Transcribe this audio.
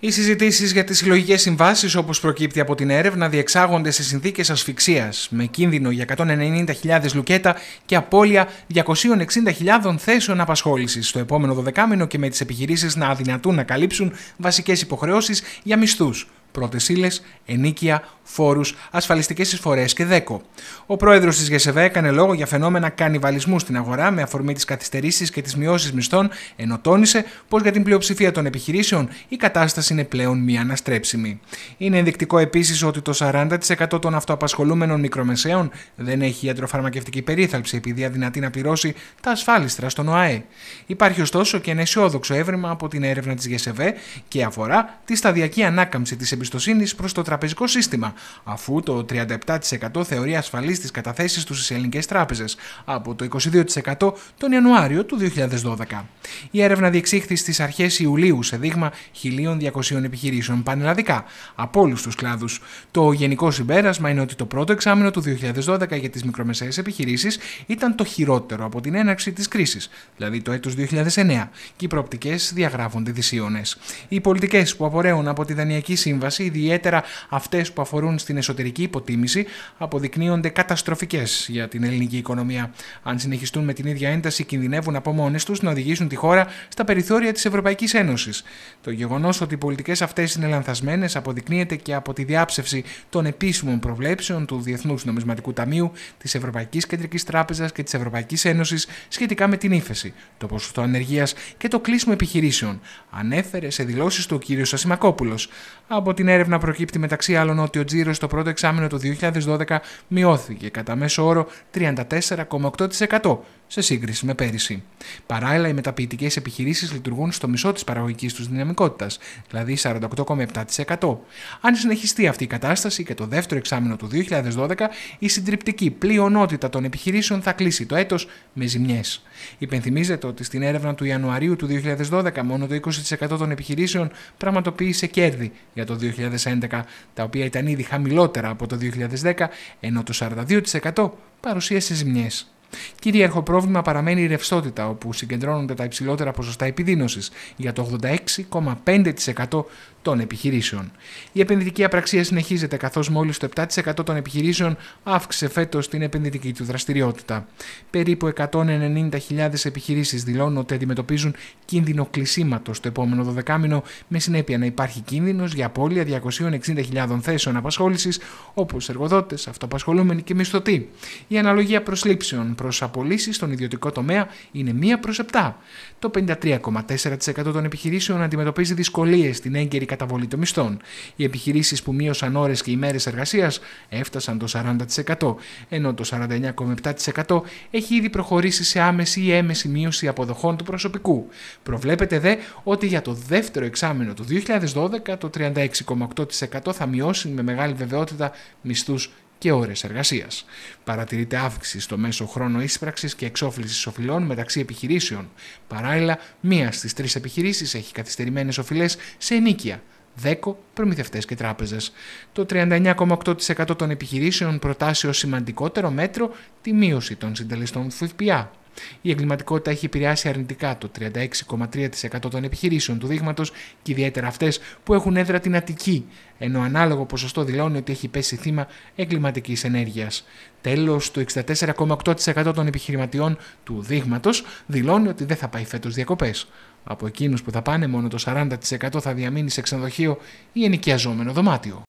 Οι συζητήσεις για τις συλλογικές συμβάσεις, όπως προκύπτει από την έρευνα, διεξάγονται σε συνθήκες ασφυξίας, με κίνδυνο για 190.000 λουκέτα και απώλεια 260.000 θέσεων απασχόλησης στο επόμενο δωδεκάμινο και με τις επιχειρήσεις να αδυνατούν να καλύψουν βασικές υποχρεώσεις για μισθούς πρώτες ύλες, ενίκεια, φόρους, ασφαλιστικές εισφορές και δέκο. Ο πρόεδρος της ΓΕΣΕΒΕ έκανε λόγο για φαινόμενα κανιβαλισμού στην αγορά με αφορμή τις καθυστερήσεις και τις μειώσεις μισθών, ενώ τόνισε πως για την πλειοψηφία των επιχειρήσεων η κατάσταση είναι πλέον μη αναστρέψιμη. Είναι ενδεικτικό επίσης ότι το 40% των αυτοαπασχολούμενων μικρομεσαίων δεν έχει ιατροφαρμακευτική περίθαλψη επειδή αδυνατεί να πληρώσει τα ασφάλιστρα στον ΟΑΕ. Υπάρχει ωστόσο και ένα αισιόδοξο έβριμα από την έρευνα της ΓΕΣΕΒΕ και αφορά τη σταδιακή ανάκαμψη της εμπιστοσύνη προς το τραπεζικό σύστημα, αφού το 37% θεωρεί ασφαλή τις καταθέσεις τους στις ελληνικές τράπεζες, από το 22% τον Ιανουάριο του 2012. Η έρευνα διεξήχθη στις αρχές Ιουλίου σε δείγμα 1.200 επιχειρήσεων πανελλαδικά, από όλους τους κλάδους. Το γενικό συμπέρασμα είναι ότι το πρώτο εξάμεινο του 2012 για τις μικρομεσαίες επιχειρήσεις ήταν το χειρότερο από την έναρξη της κρίσης, δηλαδή το έτος 2009, και οι προοπτικές διαγράφονται δυσίωνες. Οι πολιτικές που απορρέουν από τη Δανειακή Σύμβαση ιδιαίτερα αυτές που αφορούν στην εσωτερική υποτίμηση, αποδεικνύονται καταστροφικές για την ελληνική οικονομία. Αν συνεχιστούν με την ίδια ένταση, κινδυνεύουν από μόνε τους να οδηγήσουν τη χώρα στα περιθώρια της Ευρωπαϊκής Ένωσης. Το γεγονός ότι οι πολιτικές αυτές είναι λανθασμένες αποδεικνύεται και από τη διάψευση των επίσημων προβλέψεων του Διεθνούς Νομισματικού Ταμείου, της Ευρωπαϊκής Κεντρικής Τράπεζας και της Ευρωπαϊκής Ένωσης σχετικά με την ύφεση, το ποσοστό ανεργίας και το κλείσιμο επιχειρήσεων, ανέφερε σε δηλώσεις του ο κ. Σασιμακόπουλο. Από την έρευνα προκύπτει μεταξύ άλλων ότι ο τζίρος στο πρώτο εξάμεινο του 2012 μειώθηκε κατά μέσο όρο 34,8% σε σύγκριση με πέρυσι. Παράλληλα, οι μεταποιητικές επιχειρήσεις λειτουργούν στο μισό της παραγωγικής τους δυναμικότητας, δηλαδή 48,7%. Αν συνεχιστεί αυτή η κατάσταση και το δεύτερο εξάμεινο του 2012, η συντριπτική πλειονότητα των επιχειρήσεων θα κλείσει το έτος με ζημιές. Υπενθυμίζεται ότι στην έρευνα του Ιανουαρίου του 2012, μόνο το 20% των επιχειρήσεων πραγματοποίησε κέρδη για το 2011, τα οποία ήταν ήδη χαμηλότερα από το 2010, ενώ το 42% παρουσίασε ζημιές. Κυρίαρχο πρόβλημα παραμένει η ρευστότητα, όπου συγκεντρώνονται τα υψηλότερα ποσοστά επιδείνωσης για το 86,5% των επιχειρήσεων. Η επενδυτική απραξία συνεχίζεται, καθώς μόλις το 7% των επιχειρήσεων αύξησε φέτος την επενδυτική του δραστηριότητα. Περίπου 190.000 επιχειρήσεις δηλώνουν ότι αντιμετωπίζουν κίνδυνο κλεισίματος το επόμενο 12 μήνο, με συνέπεια να υπάρχει κίνδυνος για απώλεια 260.000 θέσεων απασχόλησης, όπως εργοδότες, αυτοπασχολούμενοι και μισθωτοί. Η αναλογία προσλήψεων προσαπολύσεις στον ιδιωτικό τομέα είναι 1 προ 7. Το 53,4% των επιχειρήσεων αντιμετωπίζει δυσκολίες στην έγκαιρη καταβολή των μισθών. Οι επιχειρήσεις που μείωσαν ώρες και ημέρες εργασίας έφτασαν το 40%, ενώ το 49,7% έχει ήδη προχωρήσει σε άμεση ή έμεση μείωση αποδοχών του προσωπικού. Προβλέπεται δε ότι για το δεύτερο εξάμεινο του 2012 το 36,8% θα μειώσει με μεγάλη βεβαιότητα μισθούς και ώρες εργασίας. Παρατηρείται αύξηση στο μέσο χρόνο ίσπραξης και εξόφλησης οφειλών μεταξύ επιχειρήσεων. Παράλληλα, μία στις τρεις επιχειρήσεις έχει καθυστερημένες οφειλές σε ενίκεια, δέκο, προμηθευτές και τράπεζες. Το 39,8% των επιχειρήσεων προτάσει ως σημαντικότερο μέτρο τη μείωση των συντελεστών του ΦΠΑ. Η εγκληματικότητα έχει επηρεάσει αρνητικά το 36,3% των επιχειρήσεων του δείγματος και ιδιαίτερα αυτές που έχουν έδρα την Αττική, ενώ ανάλογο ποσοστό δηλώνει ότι έχει πέσει θύμα εγκληματικής ενέργειας. Τέλος, το 64,8% των επιχειρηματιών του δείγματος δηλώνει ότι δεν θα πάει φέτος διακοπές. Από εκείνους που θα πάνε, μόνο το 40% θα διαμείνει σε ξενοδοχείο ή ενοικιαζόμενο δωμάτιο.